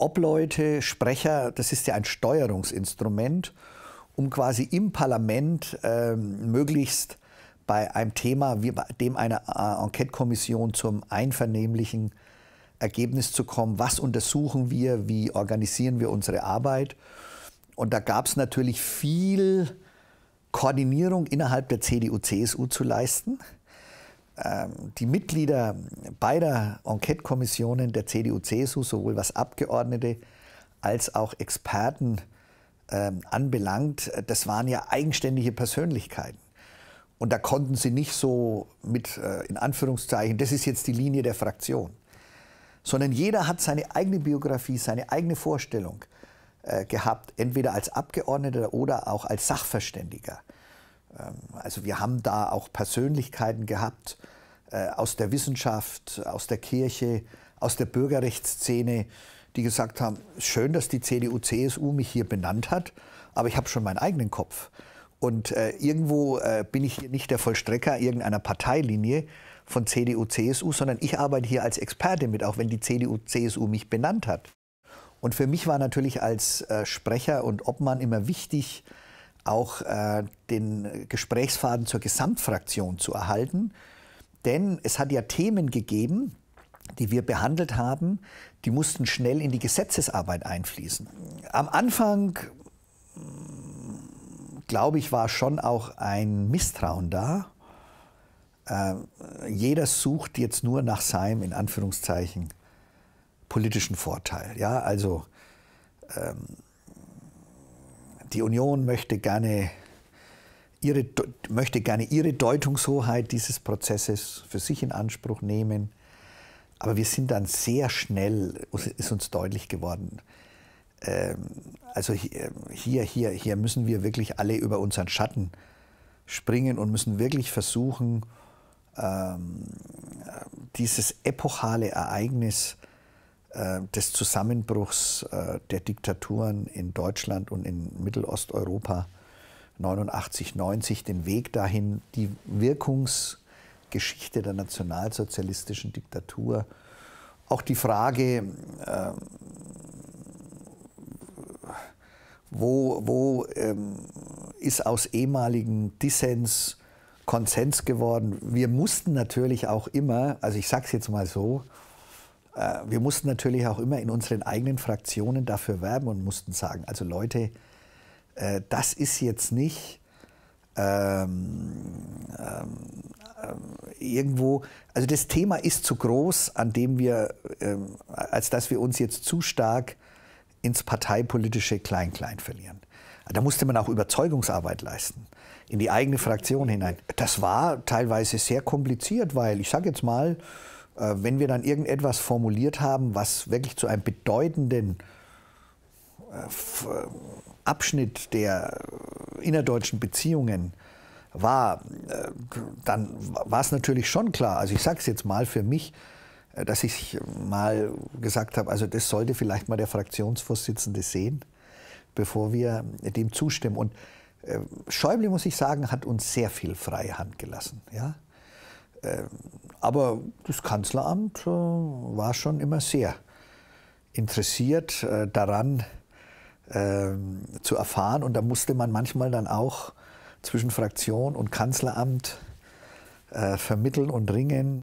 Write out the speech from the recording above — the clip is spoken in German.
Obleute, Sprecher, das ist ja ein Steuerungsinstrument, um quasi im Parlament ähm, möglichst bei einem Thema, wie bei dem einer äh, Enquete-Kommission zum einvernehmlichen Ergebnis zu kommen, was untersuchen wir, wie organisieren wir unsere Arbeit. Und da gab es natürlich viel Koordinierung innerhalb der CDU-CSU zu leisten. Ähm, die Mitglieder beider Enquete-Kommissionen der CDU-CSU, sowohl was Abgeordnete als auch Experten ähm, anbelangt, äh, das waren ja eigenständige Persönlichkeiten. Und da konnten sie nicht so mit, äh, in Anführungszeichen, das ist jetzt die Linie der Fraktion, sondern jeder hat seine eigene Biografie, seine eigene Vorstellung äh, gehabt, entweder als Abgeordneter oder auch als Sachverständiger. Ähm, also wir haben da auch Persönlichkeiten gehabt, äh, aus der Wissenschaft, aus der Kirche, aus der Bürgerrechtsszene, die gesagt haben, schön, dass die CDU, CSU mich hier benannt hat, aber ich habe schon meinen eigenen Kopf. Und äh, irgendwo äh, bin ich hier nicht der Vollstrecker irgendeiner Parteilinie von CDU, CSU, sondern ich arbeite hier als Experte mit, auch wenn die CDU, CSU mich benannt hat. Und für mich war natürlich als äh, Sprecher und Obmann immer wichtig, auch äh, den Gesprächsfaden zur Gesamtfraktion zu erhalten denn es hat ja Themen gegeben, die wir behandelt haben, die mussten schnell in die Gesetzesarbeit einfließen. Am Anfang, glaube ich, war schon auch ein Misstrauen da. Äh, jeder sucht jetzt nur nach seinem, in Anführungszeichen, politischen Vorteil. Ja, also ähm, die Union möchte gerne ihre, möchte gerne ihre Deutungshoheit dieses Prozesses für sich in Anspruch nehmen. Aber wir sind dann sehr schnell, ist uns deutlich geworden, ähm, also ähm, hier, hier, hier müssen wir wirklich alle über unseren Schatten springen und müssen wirklich versuchen, ähm, dieses epochale Ereignis äh, des Zusammenbruchs äh, der Diktaturen in Deutschland und in Mittelosteuropa 89, 90 den Weg dahin, die Wirkungsgeschichte der nationalsozialistischen Diktatur, auch die Frage, äh, wo, wo ähm, ist aus ehemaligen Dissens Konsens geworden. Wir mussten natürlich auch immer, also ich sage es jetzt mal so, äh, wir mussten natürlich auch immer in unseren eigenen Fraktionen dafür werben und mussten sagen, also Leute, äh, das ist jetzt nicht ähm, ähm, ähm, irgendwo, also das Thema ist zu groß, an dem wir, ähm, als dass wir uns jetzt zu stark ins parteipolitische Klein-Klein verlieren. Da musste man auch Überzeugungsarbeit leisten, in die eigene Fraktion hinein. Das war teilweise sehr kompliziert, weil ich sage jetzt mal, äh, wenn wir dann irgendetwas formuliert haben, was wirklich zu einem bedeutenden äh, äh, Abschnitt der äh, innerdeutschen Beziehungen war, dann war es natürlich schon klar, also ich sage es jetzt mal für mich, dass ich mal gesagt habe, also das sollte vielleicht mal der Fraktionsvorsitzende sehen, bevor wir dem zustimmen. Und Schäuble, muss ich sagen, hat uns sehr viel freie Hand gelassen. Ja? Aber das Kanzleramt war schon immer sehr interessiert daran, ähm, zu erfahren. Und da musste man manchmal dann auch zwischen Fraktion und Kanzleramt äh, vermitteln und ringen.